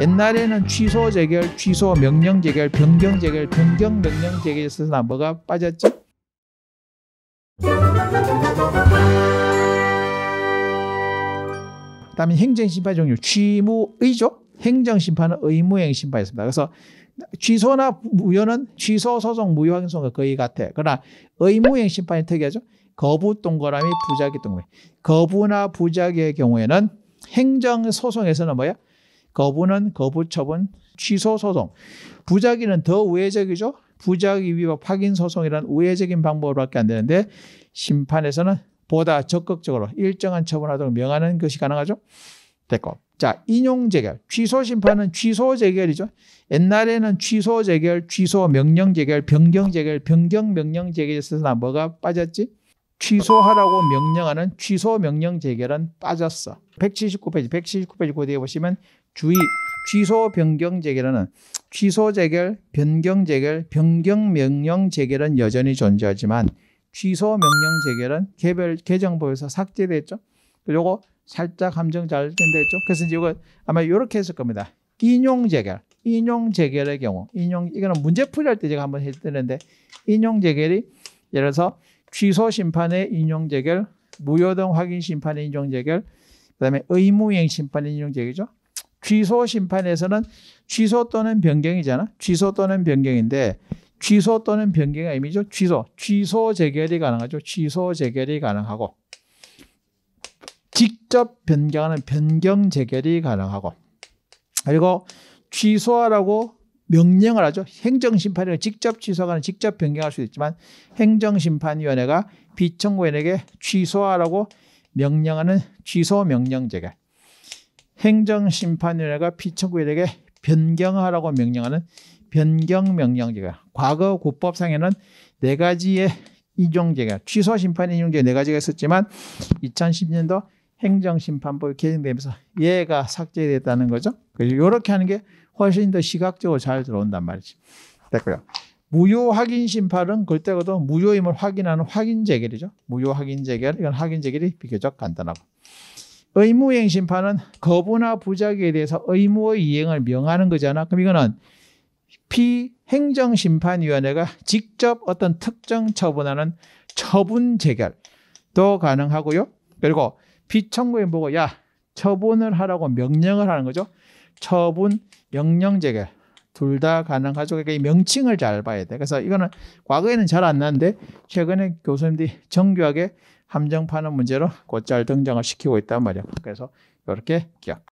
네. 옛날에는 취소 재결, 취소 명령 재결, 변경 재결, 변경 명령 재결에서나 뭐가 빠졌죠? 다음에 행정심판 종류 취무 의족, 행정심판은 의무행 심판이었습니다. 그래서 취소나 무효는 취소 소송 무효 항소가 거의 같아. 그러나 의무행 심판이 특이하죠. 거부 동그라미 부작위 동그라미. 거부나 부작위의 경우에는 행정 소송에서는 뭐야? 거부는 거부 처분, 취소 소송. 부작위는 더 우회적이죠. 부작위 위법 확인 소송이란 우회적인 방법밖에 안 되는데 심판에서는 보다 적극적으로 일정한 처분하도록 명하는 것이 가능하죠. 됐고. 자, 인용 재결. 취소 심판은 취소 재결이죠. 옛날에는 취소 재결, 취소 명령 재결, 변경 재결, 변경 명령 재결에서 뭐가 빠졌지? 취소하라고 명령하는 취소 명령 재결은 빠졌어. 179페이지, 179페이지 고대에 보시면 주의 취소 변경 재결은 취소 재결, 변경 재결, 변경 명령 재결은 여전히 존재하지만 취소 명령 재결은 개별 개정법에서 삭제됐죠. 그리고 살짝 함정 잘된다했죠 그래서 이거 아마 이렇게 했을 겁니다. 인용 재결, 인용 재결의 경우, 인용 이거는 문제 풀이할 때 제가 한번 했었는데 인용 재결이 예를 들어서 취소 심판의 인용 재결, 무효등 확인 심판의 인용 재결, 그다음에 의무행 심판의 인용 재결이죠. 취소 심판에서는 취소 또는 변경이잖아. 취소 또는 변경인데 취소 또는 변경의 의미죠. 취소, 취소 재결이 가능하죠. 취소 재결이 가능하고 직접 변경하는 변경 재결이 가능하고 그리고 취소하라고 명령을 하죠. 행정심판위원회 직접 취소하거 직접 변경할 수 있지만 행정심판위원회가 비청구인에게 취소하라고 명령하는 취소명령제가 행정심판위원회가 비청구인에게 변경하라고 명령하는 변경명령제가 과거 고법상에는 네 가지의 이종제가 취소심판 이종제 네 가지가 있었지만 2010년도 행정심판법이 개정되면서 얘가 삭제됐다는 거죠. 그래서 이렇게 하는 게 훨씬 더 시각적으로 잘 들어온단 말이지. 됐고요. 무효 확인 심판은 그때도 무효임을 확인하는 확인 재결이죠. 무효 확인 재결 이건 확인 재결이 비교적 간단하고 의무행 심판은 거부나 부작에 대해서 의무의 이행을 명하는 거잖아. 그럼 이거는 피행정심판위원회가 직접 어떤 특정 처분하는 처분 재결도 가능하고요. 그리고 비청구인 보고 야 처분을 하라고 명령을 하는 거죠. 처분 명령 재결 둘 다 가능 가족에게 명칭을 잘 봐야 돼. 그래서 이거는 과거에는 잘 안 나는데 최근에 교수님들이 정교하게 함정파는 문제로 곧잘 등장을 시키고 있단 말이야. 그래서 이렇게 기억.